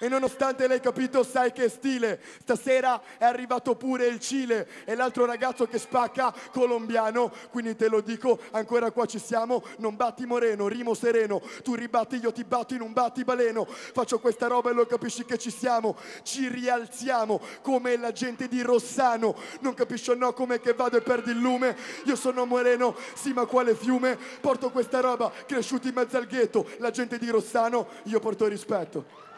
E nonostante l'hai capito, sai che stile. Stasera è arrivato pure il Cile e l'altro ragazzo che spacca colombiano. Quindi te lo dico, ancora qua ci siamo. Non batti moreno, rimo sereno. Tu ribatti, io ti batto in un battibaleno. Faccio questa roba e lo capisci che ci siamo. Ci rialziamo come la gente di Rossano. Non capisci o no come che vado e perdi il lume. Io sono moreno, sì ma quale fiume. Porto questa roba, cresciuti in mezzo al ghetto. La gente di Rossano, io porto rispetto.